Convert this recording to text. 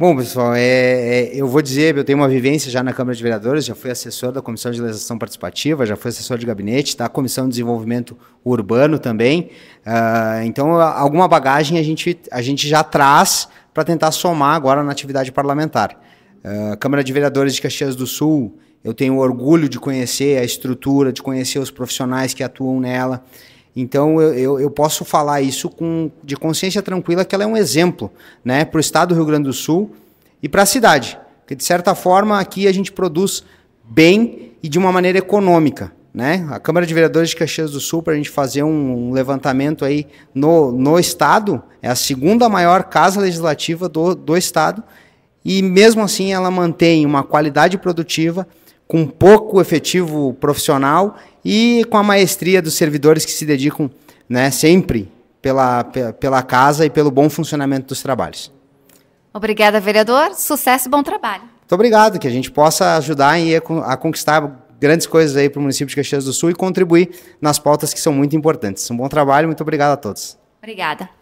Bom, pessoal, é, é, eu vou dizer, eu tenho uma vivência já na Câmara de Vereadores, já fui assessor da Comissão de Legislação Participativa, já fui assessor de gabinete, da tá? Comissão de Desenvolvimento Urbano também. Uh, então, alguma bagagem a gente, a gente já traz para tentar somar agora na atividade parlamentar. Uh, Câmara de Vereadores de Caxias do Sul, eu tenho orgulho de conhecer a estrutura, de conhecer os profissionais que atuam nela. Então eu, eu, eu, posso falar isso com, de consciência tranquila que ela é um exemplo né, para o estado do Rio Grande do Sul e para a cidade. Porque, de certa forma, aqui a gente produz bem e de uma maneira econômica. Né? A Câmara de Vereadores de Caxias do Sul, para a gente fazer um, um, levantamento aí no, no Estado, é a segunda maior casa legislativa do, do Estado, e mesmo assim ela mantém uma qualidade produtiva com pouco efetivo profissional e com a maestria dos servidores que se dedicam né, sempre pela, pela casa e pelo bom funcionamento dos trabalhos. Obrigada, vereador. Sucesso e bom trabalho. Muito obrigado, que a gente possa ajudar a conquistar grandes coisas aí para o município de Caxias do Sul e contribuir nas pautas que são muito importantes. Um bom trabalho, muito obrigado a todos. Obrigada.